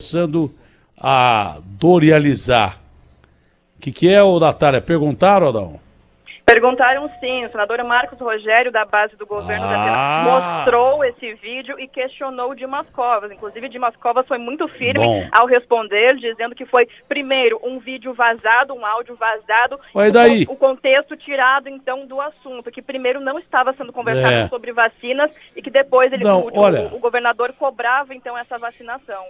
começando a dorializar. O que, que é, ô Natália? Perguntaram, não? Perguntaram sim. O senador Marcos Rogério, da base do governo ah. da mostrou esse vídeo e questionou Dimas Covas. Inclusive, Dimas Covas foi muito firme Bom. ao responder, dizendo que foi, primeiro, um vídeo vazado, um áudio vazado, Ué, daí? O, o, contexto tirado, então, do assunto, que primeiro não estava sendo conversado é. sobre vacinas e que depois ele, não, o, olha... o governador cobrava, então, essa vacinação.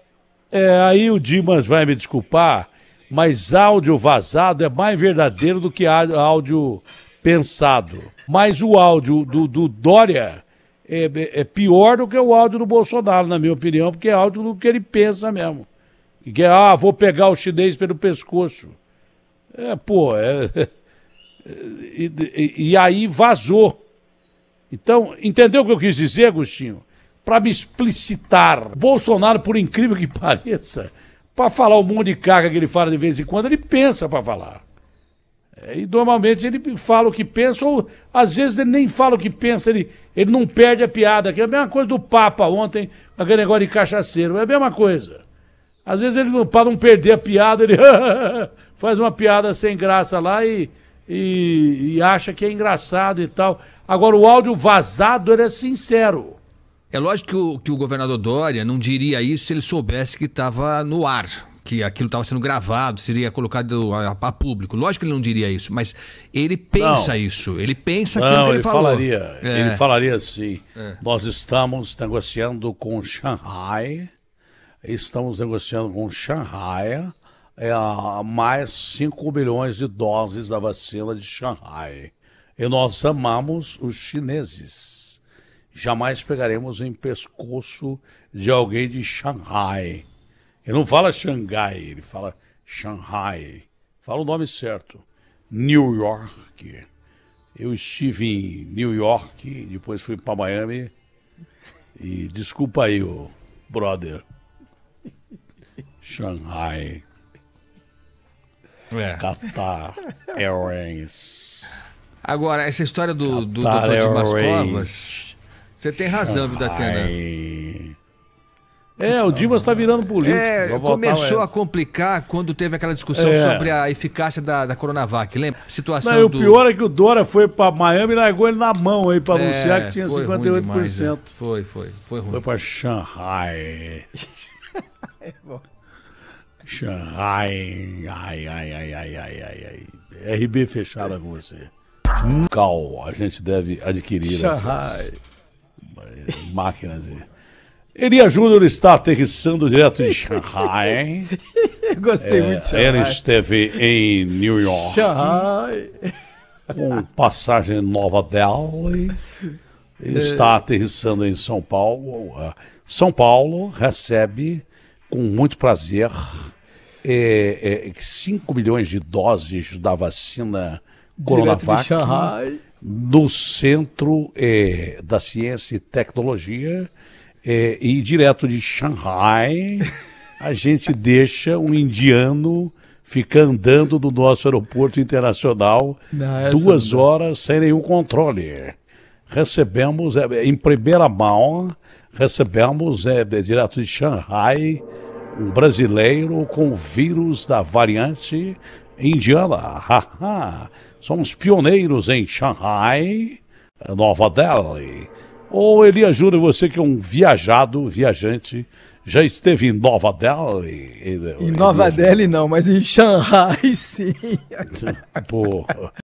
É, aí o Dimas vai me desculpar, mas áudio vazado é mais verdadeiro do que áudio pensado. Mas o áudio do, do Dória é, é, pior do que o áudio do Bolsonaro, na minha opinião, porque é áudio do que ele pensa mesmo. Que é, ah, vou pegar o chinês pelo pescoço. É, pô, é. e, e aí vazou. Então, entendeu o que eu quis dizer, Agostinho? para me explicitar. Bolsonaro, por incrível que pareça, para falar o um monte de caga que ele fala de vez em quando, ele pensa para falar. É, e normalmente ele fala o que pensa, ou às vezes ele nem fala o que pensa, ele, ele não perde a piada. Que é a mesma coisa do Papa ontem, aquele negócio de cachaceiro, é a mesma coisa. Às vezes ele, para não perder a piada, ele faz uma piada sem graça lá e, e, e acha que é engraçado e tal. Agora, o áudio vazado, ele é sincero. É lógico que o, que o governador Dória não diria isso se ele soubesse que estava no ar, que aquilo estava sendo gravado, seria colocado a, a, público. Lógico que ele não diria isso, mas ele pensa não. isso. Ele pensa aquilo que ele, ele falou. Falaria, é. Ele falaria assim: é. nós estamos negociando com Xangai, estamos negociando com Xangai é, mais 5 milhões de doses da vacina de Xangai. E nós amamos os chineses jamais pegaremos em pescoço de alguém de Xangai. Ele não fala Xangai, ele fala Xangai. Fala o nome certo. New York. Eu estive em New York, depois fui para Miami. E desculpa aí, brother. Xangai. É. Qatar Airways. Agora, essa história do, do Qatar Mascovas você tem razão, Vida Tena. É, o Dimas está virando político. É, começou a complicar quando teve aquela discussão é. sobre a eficácia da, da Coronavac, lembra? A situação não, o do... pior é que o Dora foi para Miami e largou ele na mão aí para é, anunciar que tinha 58%. Demais, é. Foi, foi, foi ruim. Foi para Shanghai. Shanghai. Ai, ai, ai, ai, ai, ai, RB fechada com você. Cal, a gente deve adquirir Shanghai. essas máquinas. Elia Júnior está aterrissando direto de Shanghai. Gostei é, muito de Shanghai. Ela esteve em New York. Shanghai. Com passagem Nova Delhi. É. Está aterrissando em São Paulo. Ah, São Paulo recebe, com muito prazer, é, é, 5 milhões de doses da vacina Coronavac no Centro é, da Ciência e Tecnologia é, e direto de Xangai, a gente deixa um indiano ficar andando do nosso aeroporto internacional não, duas não. horas sem nenhum controle. Recebemos, é, em primeira mão, recebemos direto de Xangai um brasileiro com o vírus da variante indiana. Somos pioneiros em Shanghai, Nova Delhi. Ou Elia Júnior, você que é um viajado, viajante, já esteve em Nova Delhi? Em Nova Delhi não, mas em Shanghai sim. Porra.